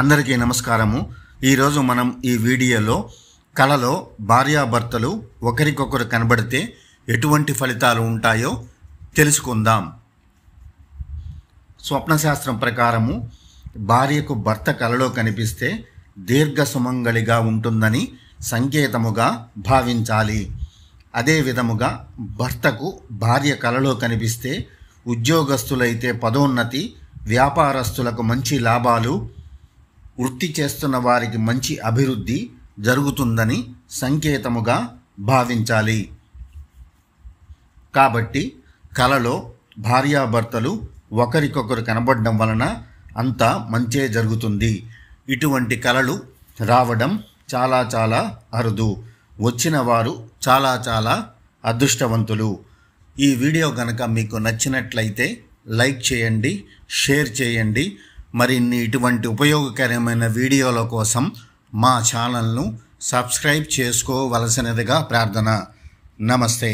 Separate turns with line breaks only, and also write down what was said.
అందరికీ నమస్కారము ఈరోజు మనం ఈ వీడియోలో కళలో భార్యాభర్తలు ఒకరికొకరు కనబడితే ఎటువంటి ఫలితాలు ఉంటాయో తెలుసుకుందాం స్వప్నశాస్త్రం ప్రకారము భార్యకు భర్త కలలో కనిపిస్తే దీర్ఘ సుమంగళిగా ఉంటుందని సంకేతముగా భావించాలి అదే విధముగా భర్తకు భార్య కలలో కనిపిస్తే ఉద్యోగస్తులైతే పదోన్నతి వ్యాపారస్తులకు మంచి లాభాలు వృత్తి చేస్తున్న వారికి మంచి అభివృద్ధి జరుగుతుందని సంకేతముగా భావించాలి కాబట్టి కలలో భార్యాభర్తలు ఒకరికొకరు కనబడడం వలన అంతా మంచే జరుగుతుంది ఇటువంటి కళలు రావడం చాలా చాలా అరుదు వచ్చిన వారు చాలా చాలా అదృష్టవంతులు ఈ వీడియో కనుక మీకు నచ్చినట్లయితే లైక్ చేయండి షేర్ చేయండి మరిన్ని ఇటువంటి ఉపయోగకరమైన వీడియోల కోసం మా ఛానల్ను సబ్స్క్రైబ్ చేసుకోవలసినదిగా ప్రార్థన నమస్తే